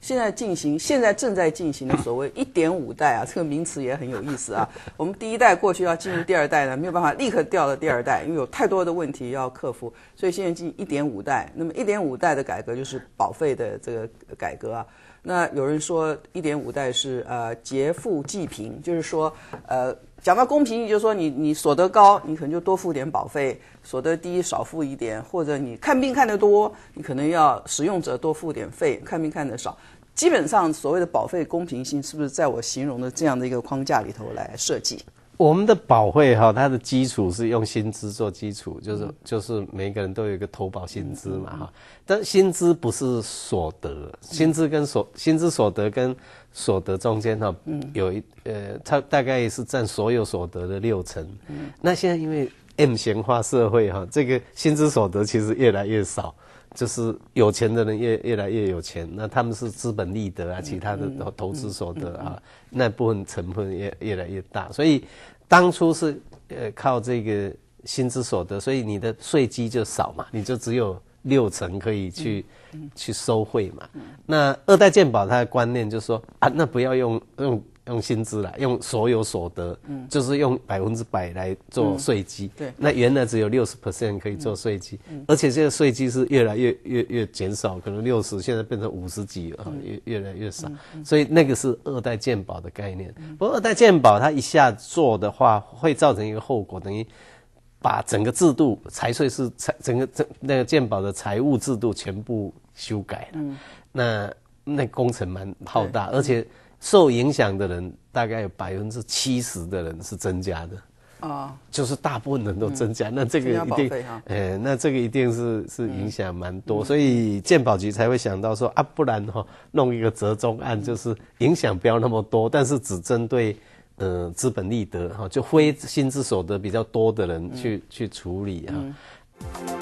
现在进行，现在正在进行的所谓“一点五代”啊，这个名词也很有意思啊。我们第一代过去要进入第二代呢，没有办法立刻调到第二代，因为有太多的问题要克服，所以现在进一点五代。那么一点五代的改革就是保费的这个改革啊。那有人说一点五代是呃劫富济贫，就是说呃。讲到公平，你就说你你所得高，你可能就多付点保费；所得低，少付一点；或者你看病看得多，你可能要使用者多付点费；看病看得少，基本上所谓的保费公平性，是不是在我形容的这样的一个框架里头来设计？我们的保会哈，它的基础是用薪资做基础，就是就是每个人都有一个投保薪资嘛哈。但薪资不是所得，薪资跟所薪资所得跟所得中间哈，有一呃，它大概也是占所有所得的六成。那现在因为 M 型化社会哈，这个薪资所得其实越来越少，就是有钱的人越越来越有钱，那他们是资本利得啊，其他的投投资所得啊，那部分成分越越来越大，所以。当初是呃靠这个薪资所得，所以你的税基就少嘛，你就只有六成可以去去收汇嘛。那二代鉴宝他的观念就是说啊，那不要用用。用薪资啦，用所有所得，就是用百分之百来做税基。对，那原来只有六十 percent 可以做税基，而且这个税基是越来越越越减少，可能六十现在变成五十几啊，越越来越少。所以那个是二代健保的概念。不过二代健保它一下做的话，会造成一个后果，等于把整个制度财税是财整个整那个健保的财务制度全部修改了。那那工程蛮浩大，而且。受影响的人大概有百分之七十的人是增加的，哦，就是大部分人都增加，那这个一定，哎，那这个一定是是影响蛮多，所以健保局才会想到说啊，不然哈，弄一个折中案，就是影响不要那么多，但是只针对呃资本利得哈，就非薪资所得比较多的人去去处理哈。